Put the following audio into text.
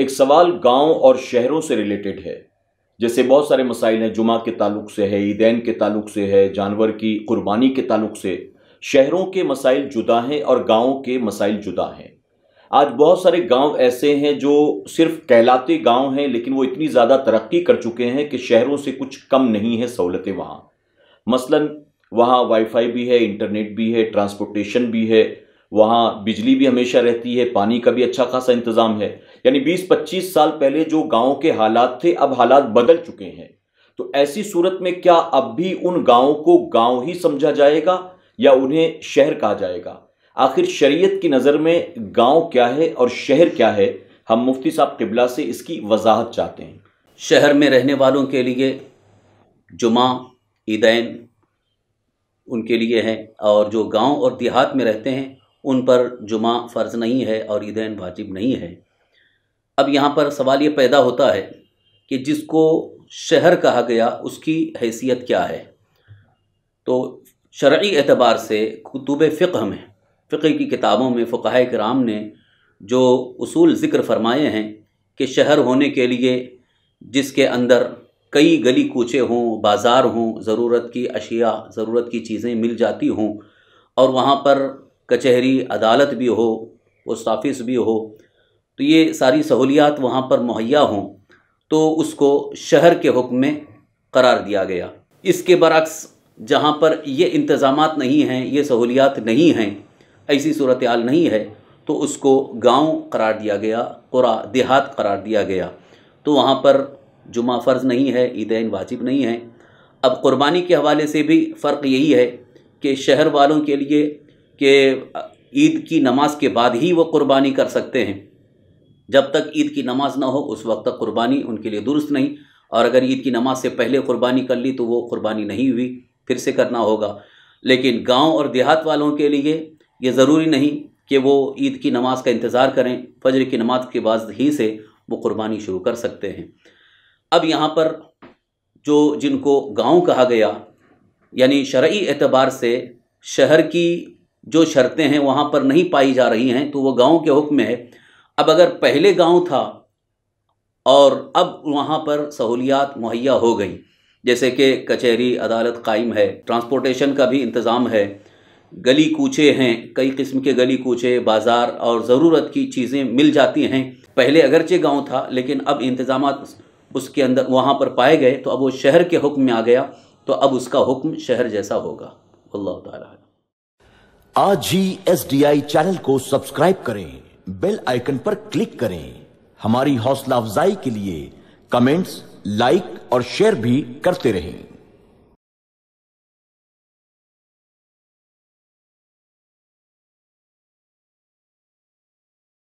एक सवाल गांव और शहरों से रिलेटेड है जैसे बहुत सारे मसाइल हैं जुमा के ताल्लुक से है ईदैन के ताल्लुक से है जानवर की कुर्बानी के ताल्लुक से शहरों के मसाइल जुदा हैं और गाँव के मसाइल जुदा हैं आज बहुत सारे गांव ऐसे हैं जो सिर्फ कहलाते गांव हैं लेकिन वो इतनी ज़्यादा तरक्की कर चुके हैं कि शहरों से कुछ कम नहीं है सहूलतें वहाँ मसलन वहाँ वाईफाई भी है इंटरनेट भी है ट्रांसपोर्टेशन भी है वहाँ बिजली भी हमेशा रहती है पानी का भी अच्छा खासा इंतज़ाम है यानी 20-25 साल पहले जो गाँव के हालात थे अब हालात बदल चुके हैं तो ऐसी सूरत में क्या अब भी उन गाँव को गाँव ही समझा जाएगा या उन्हें शहर कहा जाएगा आखिर शरीयत की नज़र में गाँव क्या है और शहर क्या है हम मुफ्ती साहब किबला से इसकी वजाहत चाहते हैं शहर में रहने वालों के लिए जुमा ईदैन उनके लिए हैं और जो गांव और देहात में रहते हैं उन पर जुमा फ़र्ज़ नहीं है और ईदैन वाजिब नहीं है अब यहाँ पर सवाल ये पैदा होता है कि जिसको शहर कहा गया उसकी हैसियत क्या है तो शर्य एतबार से कुतुब फ़िक्र में फ़िक्र की किताबों में फ़ुकाह कराम ने जो असूल ज़िक्र फरमाए हैं कि शहर होने के लिए जिसके अंदर कई गली कूचे हों बाज़ार हों ज़रूरत की अशिया ज़रूरत की चीज़ें मिल जाती हों और वहाँ पर कचहरी अदालत भी हो पोस्ट ऑफिस भी हो तो ये सारी सहूलियात वहाँ पर मुहैया हों तो उसको शहर के हुक्म में करार दिया गया इसके बरक्स जहाँ पर ये इंतज़ाम नहीं हैं ये सहूलियात नहीं हैं ऐसी सूरत हाल नहीं है तो उसको गांव करार दिया गया कुरा देहात करार दिया गया तो वहाँ पर जुमा फ़र्ज़ नहीं है ईदैन वाजिब नहीं है अब क़ुरबानी के हवाले से भी फ़र्क यही है कि शहर वालों के लिए कि ईद की नमाज के बाद ही वो कुर्बानी कर सकते हैं जब तक ईद की नमाज ना हो उस वक्त तक कुर्बानी उनके लिए दुरुस्त नहीं और अगर ईद की नमाज से पहले कुर्बानी कर ली तो वो कुर्बानी नहीं हुई फिर से करना होगा लेकिन गांव और देहात वालों के लिए ये ज़रूरी नहीं कि वो ईद की नमाज का इंतज़ार करें फजर की नमाज के बाद ही से वो कुर्बानी शुरू कर सकते हैं अब यहाँ पर जो जिनको गांव कहा गया यानी शर्य एतबार से शहर की जो शर्तें हैं वहाँ पर नहीं पाई जा रही हैं तो वो गांव के हुक्म है अब अगर पहले गांव था और अब वहाँ पर सहूलियात मुहैया हो गई जैसे कि कचहरी अदालत कायम है ट्रांसपोर्टेशन का भी इंतज़ाम है गली कूचे हैं कई किस्म के गली कूचे बाज़ार और ज़रूरत की चीज़ें मिल जाती हैं पहले अगरचे गांव था लेकिन अब इंतज़ाम उसके अंदर वहाँ पर पाए गए तो अब वो शहर के हुक्म में आ गया तो अब उसका हुक्म शहर जैसा होगा अल्लाह ताला आज ही एस चैनल को सब्सक्राइब करें बेल आइकन पर क्लिक करें हमारी हौसला अफजाई के लिए कमेंट्स लाइक और शेयर भी करते रहें